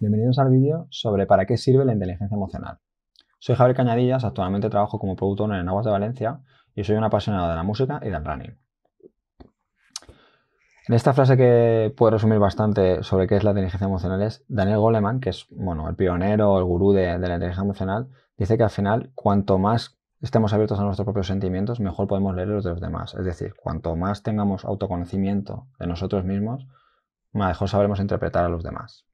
Bienvenidos al vídeo sobre para qué sirve la inteligencia emocional. Soy Javier Cañadillas, actualmente trabajo como productor en Aguas de Valencia y soy un apasionado de la música y del running. En esta frase que puedo resumir bastante sobre qué es la inteligencia emocional es Daniel Goleman, que es bueno, el pionero, el gurú de, de la inteligencia emocional, dice que al final cuanto más estemos abiertos a nuestros propios sentimientos, mejor podemos leer los de los demás. Es decir, cuanto más tengamos autoconocimiento de nosotros mismos, mejor sabremos interpretar a los demás.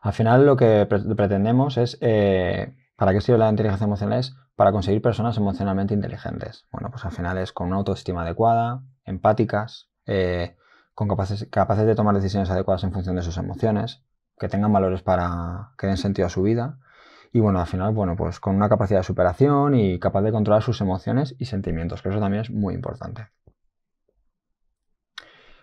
Al final lo que pretendemos es, eh, ¿para qué sirve la inteligencia emocional? Es para conseguir personas emocionalmente inteligentes. Bueno, pues al final es con una autoestima adecuada, empáticas, eh, con capaces, capaces de tomar decisiones adecuadas en función de sus emociones, que tengan valores para que den sentido a su vida. Y bueno, al final, bueno, pues con una capacidad de superación y capaz de controlar sus emociones y sentimientos, que eso también es muy importante.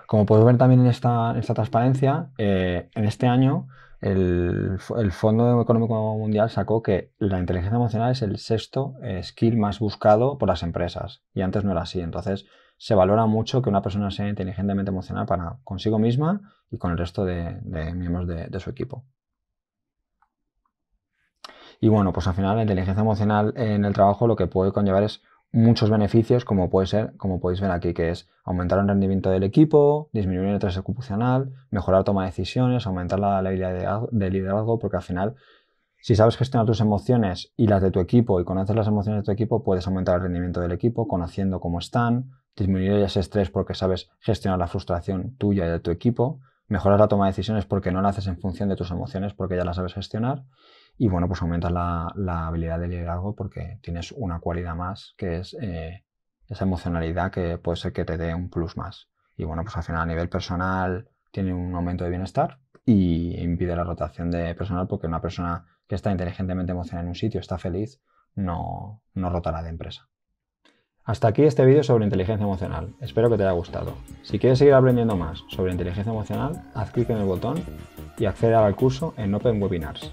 Como puedes ver también en esta, transparencia, eh, en este año el, Fondo Económico Mundial sacó que la inteligencia emocional es el sexto eh, skill más buscado por las empresas y antes no era así. Entonces se valora mucho que una persona sea inteligentemente emocional para consigo misma y con el resto de, miembros de, su equipo. Y bueno, pues al final la inteligencia emocional en el trabajo lo que puede conllevar es muchos beneficios, como puede ser, como podéis ver aquí, que es aumentar el rendimiento del equipo, disminuir el estrés ocupacional, mejorar toma de decisiones, aumentar la, habilidad de, liderazgo, porque al final, si sabes gestionar tus emociones y las de tu equipo y conoces las emociones de tu equipo, puedes aumentar el rendimiento del equipo, conociendo cómo están, disminuir ese estrés porque sabes gestionar la frustración tuya y de tu equipo, mejorar la toma de decisiones porque no la haces en función de tus emociones, porque ya la sabes gestionar, y bueno, pues aumentas la, habilidad de algo porque tienes una cualidad más que es eh, esa emocionalidad que puede ser que te dé un plus más. Y bueno, pues al final a nivel personal tiene un aumento de bienestar y impide la rotación de personal porque una persona que está inteligentemente emocionada en un sitio, está feliz, no, rotará de empresa. Hasta aquí este vídeo sobre inteligencia emocional. Espero que te haya gustado. Si quieres seguir aprendiendo más sobre inteligencia emocional, haz clic en el botón y accede al curso en Open Webinars.